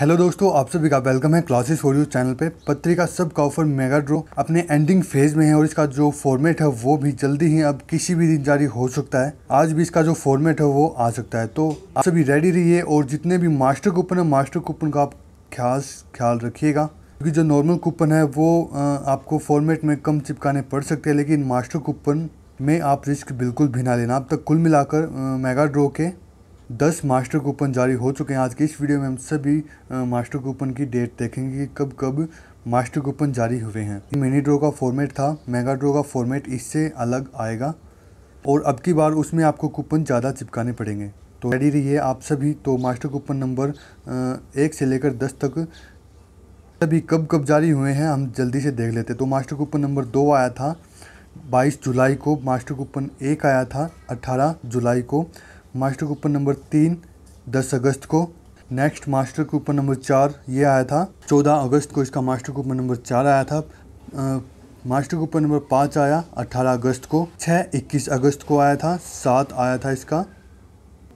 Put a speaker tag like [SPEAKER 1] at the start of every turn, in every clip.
[SPEAKER 1] hello दोस्तों आप सभी का वेलकम है क्लासेस फॉर यू चैनल पे पत्रिका सब का ऑफर मेगा ड्रो अपने एंडिंग फेज में है और इसका जो फॉर्मेट है वो भी जल्दी ही अब किसी भी दिन जारी हो सकता है आज भी इसका जो फॉर्मेट है वो आ सकता है तो आप सभी रेडी रहिए और जितने भी मास्टर कूपन है मास्टर कूपन का आप ख्यास ख्याल रखिएगा क्योंकि जो नॉर्मल कूपन है वो आपको फॉर्मेट में कम चिपकाने पड़ सकते हैं लेकिन मास्टर कूपन में आप रिस्क बिल्कुल भी ना लेना अब तक कुल मिलाकर मेगा ड्रो के दस मास्टर कूपन जारी हो चुके हैं आज की इस वीडियो में हम सभी मास्टर कूपन की डेट देखेंगे कि कब कब मास्टर कूपन जारी हुए हैं मिनी ड्रो का फॉर्मेट था मेगा ड्रो का फॉर्मेट इससे अलग आएगा और अब की बार उसमें आपको कूपन ज़्यादा चिपकाने पड़ेंगे तो रेडी रहिए आप सभी तो मास्टर कूपन नंबर एक से लेकर दस तक सभी कब कब जारी हुए हैं हम जल्दी से देख लेते तो मास्टर कूपन नंबर दो आया था 22 जुलाई को मास्टर कूपन एक आया था 18 जुलाई को मास्टर कूपन नंबर तीन दस अगस्त को नेक्स्ट मास्टर कूपन नंबर चार ये आया था चौदह अगस्त को इसका मास्टर कूपन नंबर चार आया था आ, मास्टर कूपन नंबर पाँच आया अट्ठारह अगस्त को छः इक्कीस अगस्त को आया था सात आया था इसका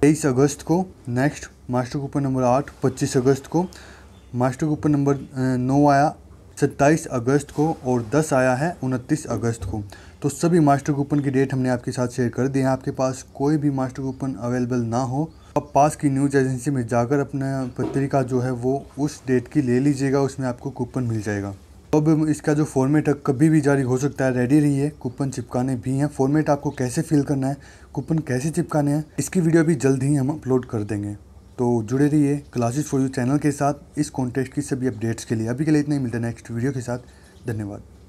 [SPEAKER 1] तेईस अगस्त को नेक्स्ट मास्टर कूपन नंबर आठ पच्चीस अगस्त को मास्टर कूपन नंबर नौ आया सत्ताईस अगस्त को और दस आया है उनतीस अगस्त को तो सभी मास्टर कूपन की डेट हमने आपके साथ शेयर कर दी है आपके पास कोई भी मास्टर कूपन अवेलेबल ना हो अब पास की न्यूज एजेंसी में जाकर अपना पत्रिका जो है वो उस डेट की ले लीजिएगा उसमें आपको कूपन मिल जाएगा अब इसका जो फॉर्मेट है कभी भी जारी हो सकता है रेडी रहिए कूपन चिपकाने भी हैं फॉर्मेट आपको कैसे फिल करना है कूपन कैसे चिपकाने हैं इसकी वीडियो भी जल्द ही हम अपलोड कर देंगे तो जुड़े रहिए क्लासेस फॉर यू चैनल के साथ इस कॉन्टेस्ट की सभी अपडेट्स के लिए अभी के लिए इतना ही मिलता है नेक्स्ट वीडियो के साथ धन्यवाद